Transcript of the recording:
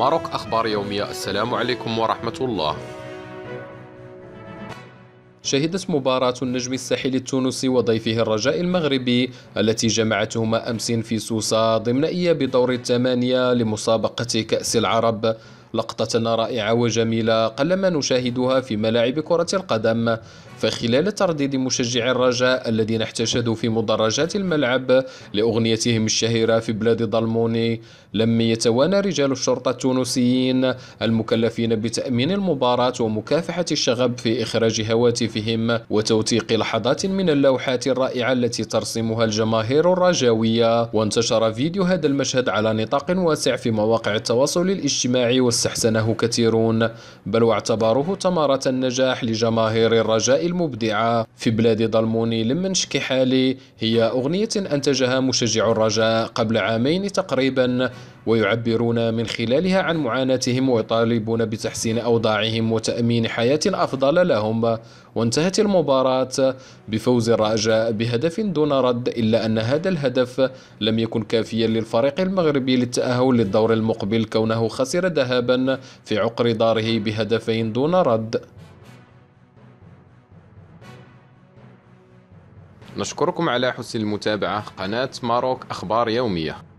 ماروك أخبار يومية السلام عليكم ورحمة الله شهدت مباراة النجم الساحلي التونسي وضيفه الرجاء المغربي التي جمعتهما أمس في سوسة ضمن إياب دور الثمانية لمسابقة كأس العرب لقطة رائعة وجميلة قلما نشاهدها في ملاعب كرة القدم فخلال ترديد مشجعي الرجاء الذين احتشدوا في مدرجات الملعب لأغنيتهم الشهيرة في بلاد ضلموني لم يتوانى رجال الشرطة التونسيين المكلفين بتأمين المباراة ومكافحة الشغب في إخراج هواتفهم وتوثيق لحظات من اللوحات الرائعة التي ترسمها الجماهير الرجاوية وانتشر فيديو هذا المشهد على نطاق واسع في مواقع التواصل الاجتماعي والسوشيال استحسنه كثيرون بل واعتبروه ثمرة النجاح لجماهير الرجاء المبدعة في بلاد ضلموني لمنشك حالي هي أغنية أنتجها مشجع الرجاء قبل عامين تقريبا ويعبرون من خلالها عن معاناتهم ويطالبون بتحسين أوضاعهم وتأمين حياة أفضل لهم وانتهت المباراة بفوز الرجاء بهدف دون رد إلا أن هذا الهدف لم يكن كافيا للفريق المغربي للتأهل للدور المقبل كونه خسر ذهابا في عقر داره بهدفين دون رد نشكركم على حسن المتابعة قناة ماروك أخبار يومية